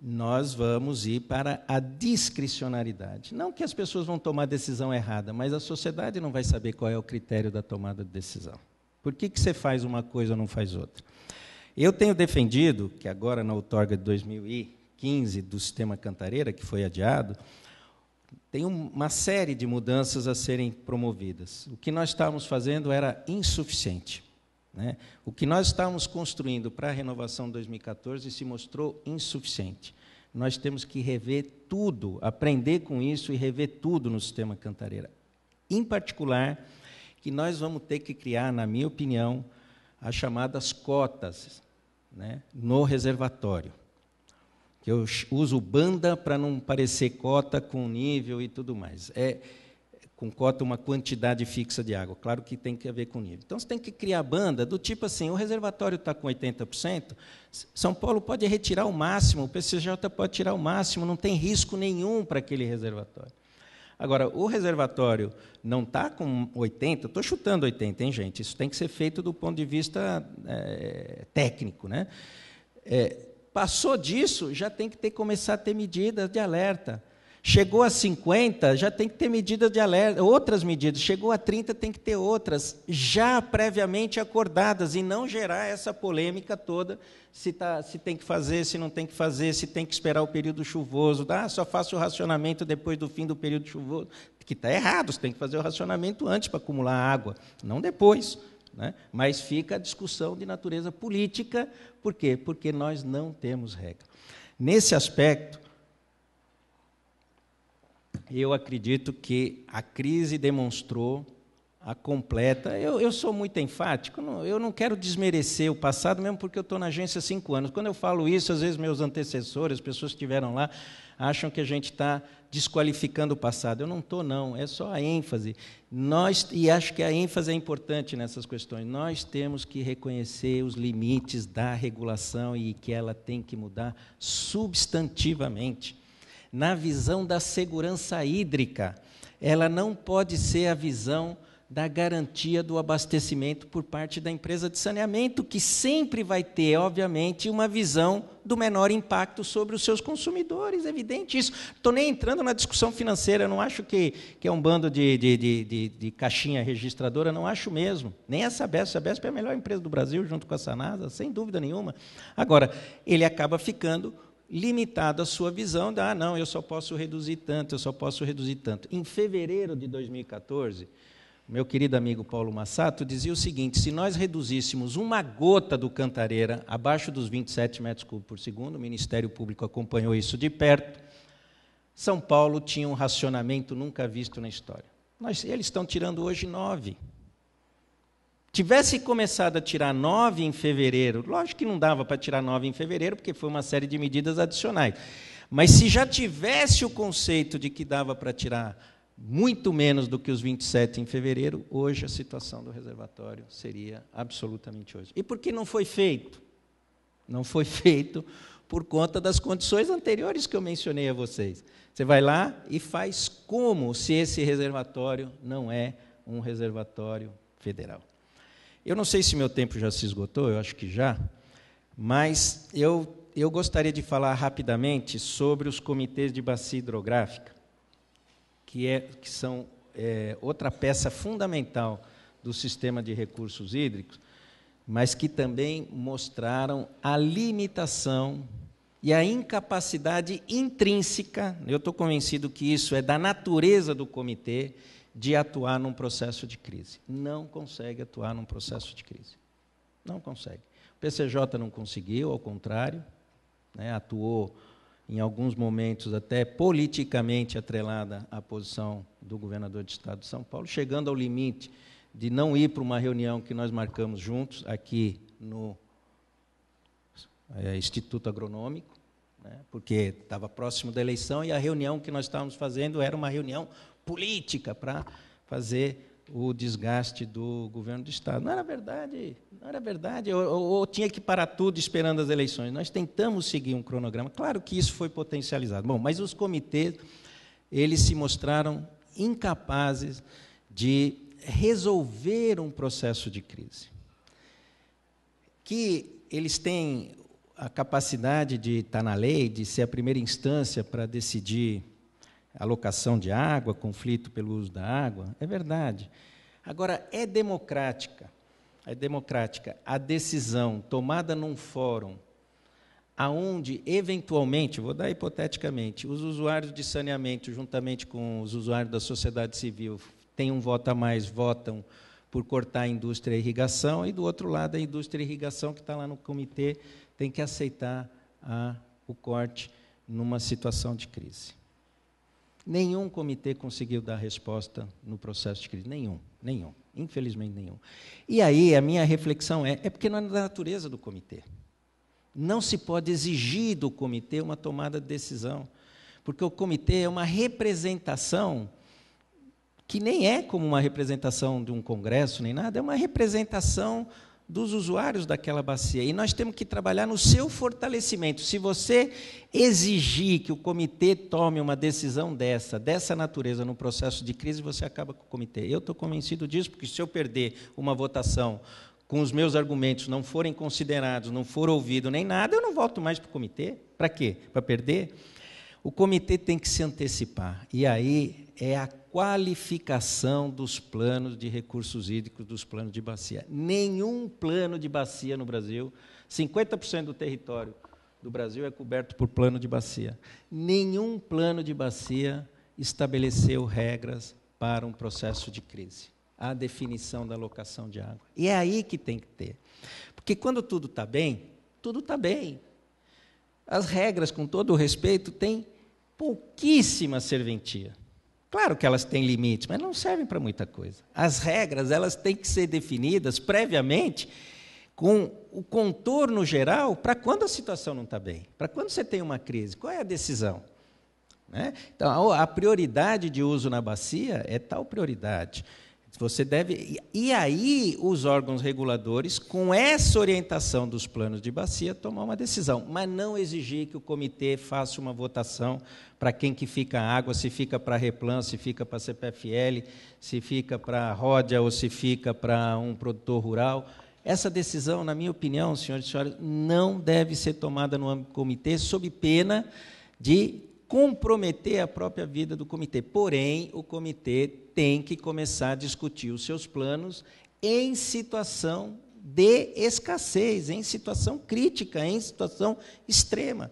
nós vamos ir para a discricionariedade. Não que as pessoas vão tomar decisão errada, mas a sociedade não vai saber qual é o critério da tomada de decisão. Por que, que você faz uma coisa ou não faz outra? Eu tenho defendido que agora na outorga de 2015 do sistema Cantareira, que foi adiado, tem uma série de mudanças a serem promovidas. O que nós estávamos fazendo era insuficiente. Né? O que nós estávamos construindo para a renovação 2014 se mostrou insuficiente. Nós temos que rever tudo, aprender com isso e rever tudo no sistema Cantareira. Em particular, que nós vamos ter que criar, na minha opinião, as chamadas cotas né, no reservatório que eu uso banda para não parecer cota com nível e tudo mais. É com cota uma quantidade fixa de água. Claro que tem que haver com nível. Então você tem que criar banda do tipo assim, o reservatório está com 80%, São Paulo pode retirar o máximo, o PCJ pode tirar o máximo, não tem risco nenhum para aquele reservatório. Agora, o reservatório não está com 80, estou chutando 80, hein, gente? Isso tem que ser feito do ponto de vista é, técnico, né? É, Passou disso, já tem que ter, começar a ter medidas de alerta. Chegou a 50, já tem que ter medidas de alerta, outras medidas. Chegou a 30, tem que ter outras, já previamente acordadas, e não gerar essa polêmica toda: se, tá, se tem que fazer, se não tem que fazer, se tem que esperar o período chuvoso. Ah, só faço o racionamento depois do fim do período chuvoso. Que está errado, você tem que fazer o racionamento antes para acumular água, não depois. Né? Mas fica a discussão de natureza política, por quê? Porque nós não temos regra. Nesse aspecto, eu acredito que a crise demonstrou a completa. Eu, eu sou muito enfático, eu não quero desmerecer o passado, mesmo porque eu estou na agência há cinco anos. Quando eu falo isso, às vezes meus antecessores, as pessoas que estiveram lá, acham que a gente está desqualificando o passado. Eu não estou, não, é só a ênfase. Nós, e acho que a ênfase é importante nessas questões, nós temos que reconhecer os limites da regulação e que ela tem que mudar substantivamente. Na visão da segurança hídrica, ela não pode ser a visão da garantia do abastecimento por parte da empresa de saneamento, que sempre vai ter, obviamente, uma visão do menor impacto sobre os seus consumidores, é evidente isso. estou nem entrando na discussão financeira, não acho que, que é um bando de, de, de, de, caixinha registradora, não acho mesmo. Nem a Sabesp, a Sabesp é a melhor empresa do Brasil, junto com a Sanasa, sem dúvida nenhuma. Agora, ele acaba ficando limitado a sua visão de, ah, não, eu só posso reduzir tanto, eu só posso reduzir tanto. Em fevereiro de 2014 meu querido amigo Paulo Massato, dizia o seguinte: se nós reduzíssemos uma gota do Cantareira abaixo dos 27 metros cúbicos por segundo, o Ministério Público acompanhou isso de perto, São Paulo tinha um racionamento nunca visto na história. eles estão tirando hoje nove. Tivesse começado a tirar nove em fevereiro, lógico que não dava para tirar nove em fevereiro, porque foi uma série de medidas adicionais. Mas se já tivesse o conceito de que dava para tirar muito menos do que os 27 em fevereiro, hoje a situação do reservatório seria absolutamente hoje. E por que não foi feito? Não foi [LAUGHS] feito por conta das condições anteriores que eu mencionei a vocês. Você vai lá e faz como se esse reservatório não é um reservatório federal. Eu não sei se meu tempo já se esgotou, eu acho que já, mas eu, eu gostaria de falar rapidamente sobre os comitês de bacia hidrográfica que, é, que são é, outra peça fundamental do sistema de recursos hídricos, mas que também mostraram a limitação e a incapacidade intrínseca, eu estou convencido que isso é da natureza do comitê, de atuar num processo de crise. Não consegue atuar num processo de crise. Não consegue. O PCJ não conseguiu, ao contrário, né, atuou em alguns momentos até politicamente atrelada à posição do governador do estado de São Paulo, chegando ao limite de não ir para uma reunião que nós marcamos juntos aqui no é, Instituto Agronômico, né, porque estava próximo da eleição e a reunião que nós estávamos fazendo era uma reunião política para fazer o desgaste do governo do Estado. Não era verdade, não era verdade. Ou, tinha que parar tudo esperando as eleições. Nós tentamos seguir um cronograma. Claro que isso foi potencializado. Bom, mas os comitês, eles se mostraram incapazes de resolver um processo de crise. Que eles têm a capacidade de estar na lei, de ser a primeira instância para decidir alocação de água, conflito pelo uso da água, é verdade. Agora, é democrática, é democrática a decisão tomada num fórum aonde eventualmente, vou dar hipoteticamente, os usuários de saneamento juntamente com os usuários da sociedade civil têm um voto a mais, votam por cortar a indústria e irrigação, e do outro lado a indústria e irrigação que está lá no comitê tem que aceitar a, o corte numa situação de crise. Nenhum comitê conseguiu dar resposta no processo de crise. Nenhum, nenhum. Infelizmente, nenhum. E aí, a minha reflexão é: é porque não é da natureza do comitê. Não se pode exigir do comitê uma tomada de decisão, porque o comitê é uma representação que nem é como uma representação de um congresso nem nada, é uma representação dos usuários daquela bacia. E nós temos que trabalhar no seu fortalecimento. Se você exigir que o comitê tome uma decisão dessa, dessa natureza, no processo de crise, você acaba com o comitê. Eu estou convencido disso, porque se eu perder uma votação com os meus argumentos não forem considerados, não for ouvido nem nada, eu não volto mais para o comitê. Para quê? Para perder? O comitê tem que se antecipar. E aí é a qualificação dos planos de recursos hídricos, dos planos de bacia. Nenhum plano de bacia no Brasil, 50% do território do Brasil é coberto por plano de bacia. Nenhum plano de bacia estabeleceu regras para um processo de crise. A definição da locação de água. E é aí que tem que ter. Porque quando tudo está bem, tudo está bem. As regras, com todo o respeito, têm pouquíssima serventia. Claro que elas têm limites, mas não servem para muita coisa. As regras, elas têm que ser definidas previamente com o contorno geral para quando a situação não está bem, para quando você tem uma crise, qual é a decisão? Né? Então, a prioridade de uso na bacia é tal prioridade. Você deve. E aí, os órgãos reguladores, com essa orientação dos planos de bacia, tomar uma decisão, mas não exigir que o comitê faça uma votação para quem que fica a água, se fica para Replan, se fica para CPFL, se fica para Ródia ou se fica para um produtor rural. Essa decisão, na minha opinião, senhores e senhores, não deve ser tomada no âmbito do comitê sob pena de comprometer a própria vida do comitê. Porém, o comitê tem que começar a discutir os seus planos em situação de escassez, em situação crítica, em situação extrema.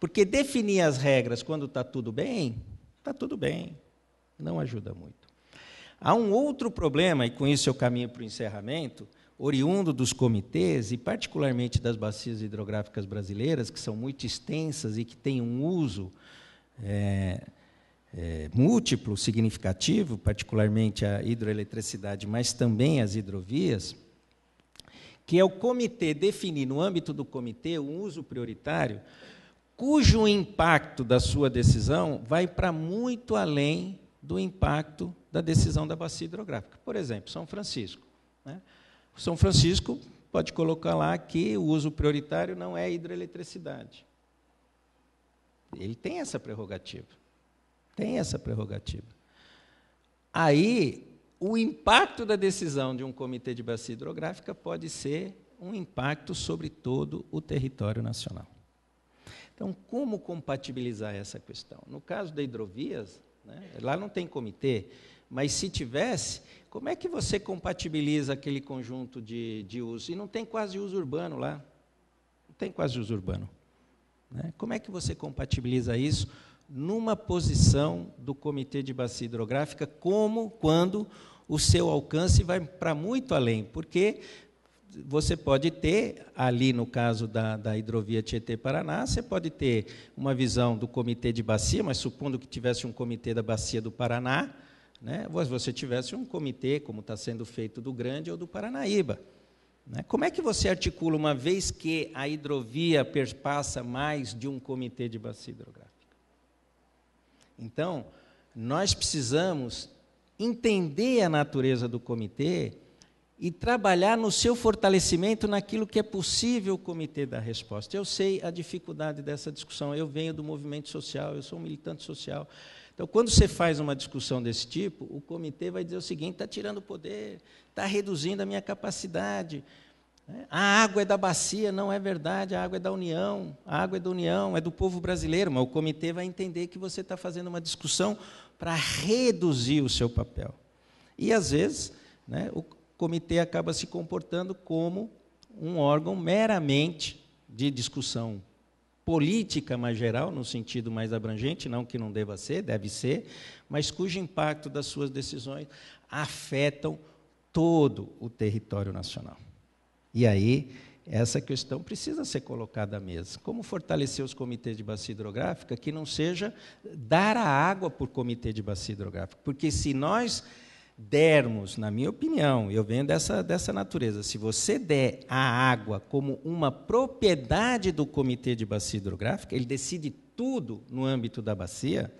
Porque definir as regras quando está tudo bem, está tudo bem. Não ajuda muito. Há um outro problema, e com isso eu caminho para o encerramento, oriundo dos comitês, e particularmente das bacias hidrográficas brasileiras, que são muito extensas e que têm um uso é, é, múltiplo, significativo, particularmente a hidroeletricidade, mas também as hidrovias, que é o comitê definir, no âmbito do comitê, um uso prioritário cujo impacto da sua decisão vai para muito além do impacto da decisão da bacia hidrográfica. Por exemplo, São Francisco. Né? São Francisco pode colocar lá que o uso prioritário não é hidroeletricidade. Ele tem essa prerrogativa. Tem essa prerrogativa. Aí, o impacto da decisão de um comitê de bacia hidrográfica pode ser um impacto sobre todo o território nacional. Então, como compatibilizar essa questão? No caso da hidrovias, né, lá não tem comitê, mas se tivesse, como é que você compatibiliza aquele conjunto de, de uso? E não tem quase uso urbano lá. Não tem quase uso urbano. Né? Como é que você compatibiliza isso numa posição do Comitê de Bacia Hidrográfica, como, quando o seu alcance vai para muito além? Porque você pode ter, ali no caso da, da hidrovia Tietê-Paraná, você pode ter uma visão do comitê de bacia, mas supondo que tivesse um comitê da bacia do Paraná, né, você tivesse um comitê, como está sendo feito do Grande ou do Paranaíba. Né? Como é que você articula, uma vez que a hidrovia perpassa mais de um comitê de bacia hidrográfica? Então, nós precisamos entender a natureza do comitê e trabalhar no seu fortalecimento naquilo que é possível o comitê dar resposta. Eu sei a dificuldade dessa discussão, eu venho do movimento social, eu sou um militante social. Então, quando você faz uma discussão desse tipo, o comitê vai dizer o seguinte: está tirando poder, está reduzindo a minha capacidade. É, a água é da bacia, não é verdade, a água é da União, a água é da União, é do povo brasileiro, mas o comitê vai entender que você está fazendo uma discussão para reduzir o seu papel. E, às vezes, né, o, comitê acaba se comportando como um órgão meramente de discussão política mais geral, no sentido mais abrangente, não que não deva ser, deve ser, mas cujo impacto das suas decisões afetam todo o território nacional. E aí, essa questão precisa ser colocada à mesa. Como fortalecer os comitês de bacia hidrográfica que não seja dar a água por comitê de bacia hidrográfica? Porque se nós dermos, na minha opinião, eu venho dessa, dessa natureza, se você der a água como uma propriedade do comitê de bacia hidrográfica, ele decide tudo no âmbito da bacia,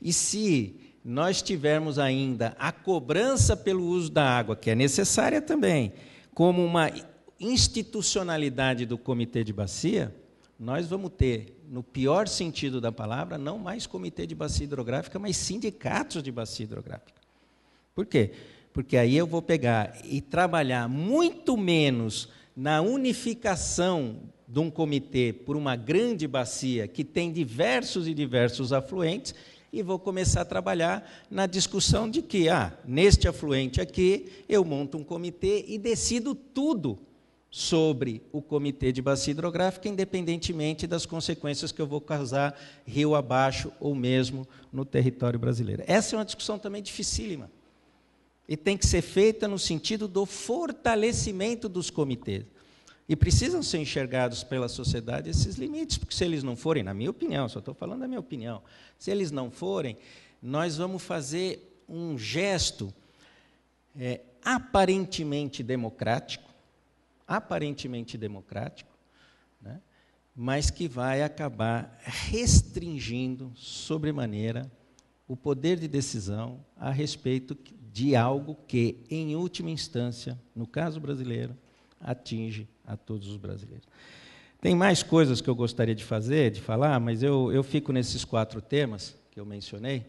e se nós tivermos ainda a cobrança pelo uso da água, que é necessária também, como uma institucionalidade do comitê de bacia, nós vamos ter, no pior sentido da palavra, não mais comitê de bacia hidrográfica, mas sindicatos de bacia hidrográfica. Por quê? Porque aí eu vou pegar e trabalhar muito menos na unificação de um comitê por uma grande bacia que tem diversos e diversos afluentes e vou começar a trabalhar na discussão de que, ah, neste afluente aqui, eu monto um comitê e decido tudo sobre o comitê de bacia hidrográfica, independentemente das consequências que eu vou causar rio abaixo ou mesmo no território brasileiro. Essa é uma discussão também dificílima e tem que ser feita no sentido do fortalecimento dos comitês. E precisam ser enxergados pela sociedade esses limites, porque se eles não forem, na minha opinião, só estou falando da minha opinião, se eles não forem, nós vamos fazer um gesto é, aparentemente democrático, aparentemente democrático, né, mas que vai acabar restringindo sobremaneira o poder de decisão a respeito de algo que, em última instância, no caso brasileiro, atinge a todos os brasileiros. Tem mais coisas que eu gostaria de fazer, de falar, mas eu, eu fico nesses quatro temas que eu mencionei,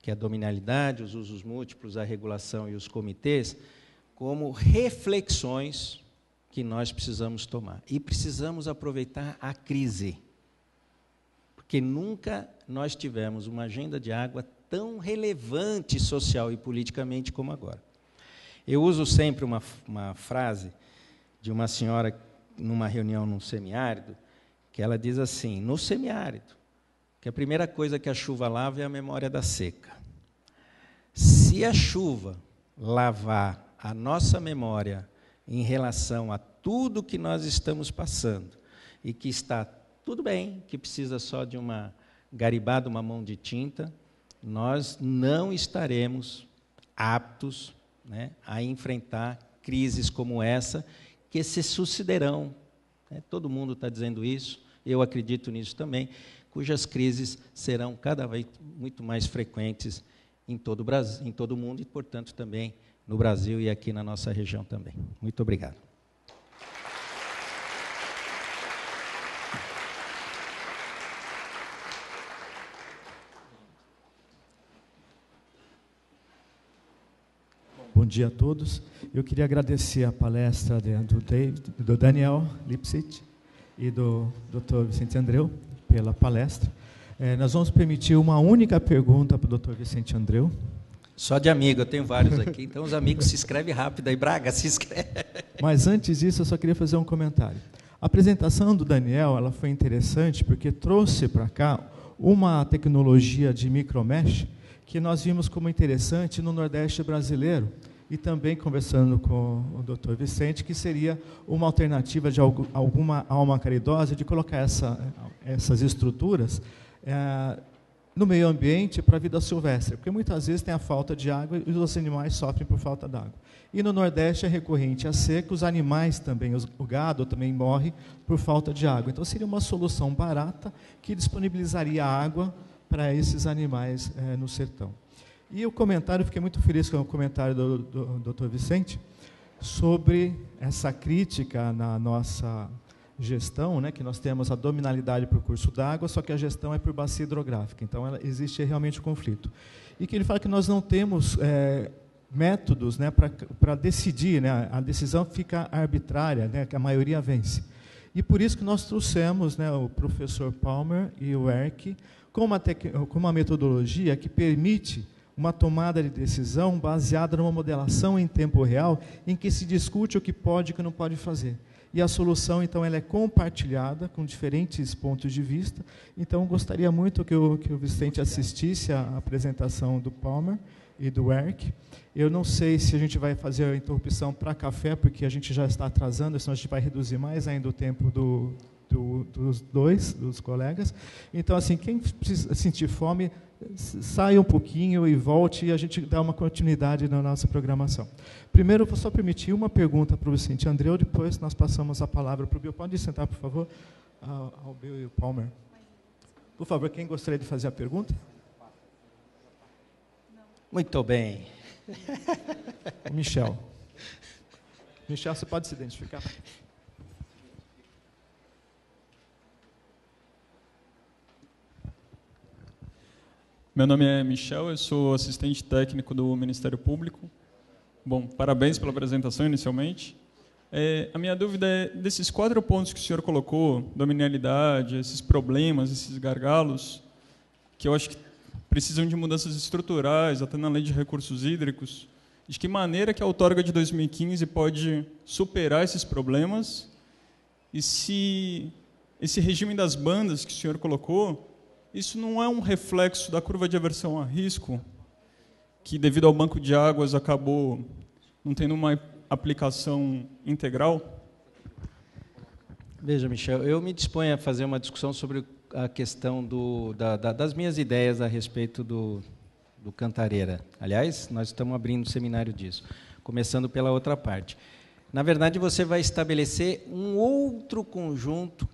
que é a dominalidade, os usos múltiplos, a regulação e os comitês, como reflexões que nós precisamos tomar. E precisamos aproveitar a crise. Porque nunca nós tivemos uma agenda de água tão relevante social e politicamente como agora. Eu uso sempre uma, uma frase de uma senhora numa reunião num semiárido, que ela diz assim: no semiárido, que a primeira coisa que a chuva lava é a memória da seca. Se a chuva lavar a nossa memória em relação a tudo que nós estamos passando e que está tudo bem, que precisa só de uma garibada, uma mão de tinta, nós não estaremos aptos né, a enfrentar crises como essa, que se sucederão. Né? Todo mundo está dizendo isso, eu acredito nisso também, cujas crises serão cada vez muito mais frequentes em todo o Brasil, em todo o mundo e, portanto, também no Brasil e aqui na nossa região também. Muito obrigado. Bom dia a todos. Eu queria agradecer a palestra de, do, David, do Daniel Lipsit e do Dr. Vicente Andreu pela palestra. É, nós vamos permitir uma única pergunta para o Dr. Vicente Andreu. Só de amigo, eu tenho vários aqui, então os amigos se inscrevem rápido aí, Braga, se inscreve. Mas antes disso, eu só queria fazer um comentário. A apresentação do Daniel ela foi interessante porque trouxe para cá uma tecnologia de micromesh que nós vimos como interessante no Nordeste brasileiro e também conversando com o Dr. Vicente, que seria uma alternativa de alguma alma caridosa de colocar essa, essas estruturas é, no meio ambiente para a vida silvestre, porque muitas vezes tem a falta de água e os animais sofrem por falta d'água. E no Nordeste é recorrente a seca, os animais também, os, o gado também morre por falta de água. Então seria uma solução barata que disponibilizaria água para esses animais é, no sertão. E o comentário, fiquei muito feliz com o comentário do, do, do Dr. Vicente sobre essa crítica na nossa gestão, né, que nós temos a dominalidade para o curso d'água, só que a gestão é por bacia hidrográfica, então ela, existe realmente um conflito. E que ele fala que nós não temos é, métodos né, para decidir, né, a decisão fica arbitrária, né, que a maioria vence. E por isso que nós trouxemos né, o professor Palmer e o Erck com uma, com uma metodologia que permite uma tomada de decisão baseada numa modelação em tempo real, em que se discute o que pode e o que não pode fazer. E a solução, então, ela é compartilhada com diferentes pontos de vista. Então, gostaria muito que o, que o Vicente assistisse à apresentação do Palmer e do Eric. Eu não sei se a gente vai fazer a interrupção para café, porque a gente já está atrasando, senão a gente vai reduzir mais ainda o tempo do, do, dos dois, dos colegas. Então, assim, quem sentir fome, saia um pouquinho e volte e a gente dá uma continuidade na nossa programação. Primeiro, vou só permitir uma pergunta para o Vicente Andreu, depois nós passamos a palavra para o Bill. Pode sentar, por favor, ao Bill e ao Palmer. Por favor, quem gostaria de fazer a pergunta? Muito bem. Michel. Michel, você pode se identificar? Meu nome é Michel, eu sou assistente técnico do Ministério Público. Bom, parabéns pela apresentação inicialmente. É, a minha dúvida é, desses quatro pontos que o senhor colocou, dominialidade, esses problemas, esses gargalos, que eu acho que precisam de mudanças estruturais, até na lei de recursos hídricos, de que maneira que a outorga de 2015 pode superar esses problemas e se esse regime das bandas que o senhor colocou isso não é um reflexo da curva de aversão a risco, que devido ao banco de águas acabou não tendo uma aplicação integral? Veja, Michel, eu me disponho a fazer uma discussão sobre a questão do, da, da, das minhas ideias a respeito do, do Cantareira. Aliás, nós estamos abrindo o um seminário disso, começando pela outra parte. Na verdade, você vai estabelecer um outro conjunto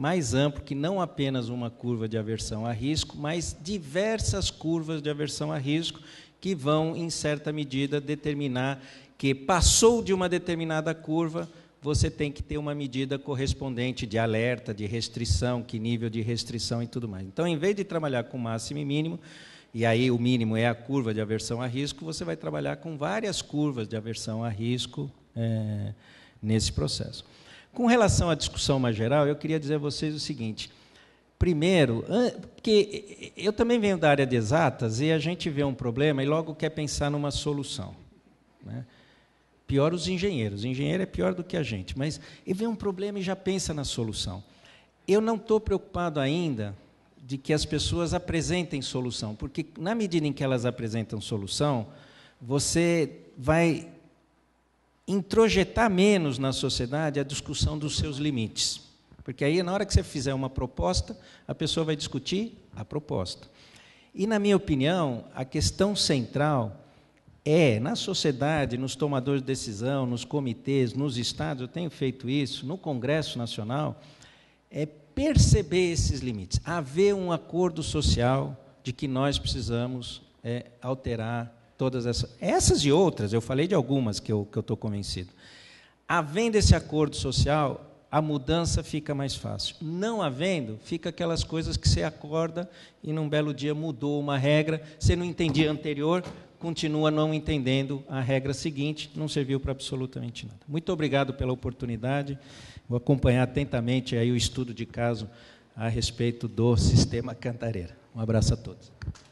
mais amplo que não apenas uma curva de aversão a risco, mas diversas curvas de aversão a risco que vão, em certa medida, determinar que passou de uma determinada curva, você tem que ter uma medida correspondente de alerta, de restrição, que nível de restrição e tudo mais. Então, em vez de trabalhar com máximo e mínimo, e aí o mínimo é a curva de aversão a risco, você vai trabalhar com várias curvas de aversão a risco é, nesse processo. Com relação à discussão mais geral, eu queria dizer a vocês o seguinte. Primeiro, porque eu também venho da área de exatas e a gente vê um problema e logo quer pensar numa solução. Né? Pior os engenheiros. O engenheiro é pior do que a gente, mas ele vê um problema e já pensa na solução. Eu não estou preocupado ainda de que as pessoas apresentem solução, porque na medida em que elas apresentam solução, você vai introjetar menos na sociedade a discussão dos seus limites. Porque aí, na hora que você fizer uma proposta, a pessoa vai discutir a proposta. E, na minha opinião, a questão central é, na sociedade, nos tomadores de decisão, nos comitês, nos estados, eu tenho feito isso, no Congresso Nacional, é perceber esses limites, haver um acordo social de que nós precisamos é, alterar todas essas, essas e outras, eu falei de algumas que eu estou que eu convencido. Havendo esse acordo social, a mudança fica mais fácil. Não havendo, fica aquelas coisas que você acorda e num belo dia mudou uma regra, você não entendia anterior, continua não entendendo a regra seguinte, não serviu para absolutamente nada. Muito obrigado pela oportunidade. Vou acompanhar atentamente aí o estudo de caso a respeito do sistema Cantareira. Um abraço a todos.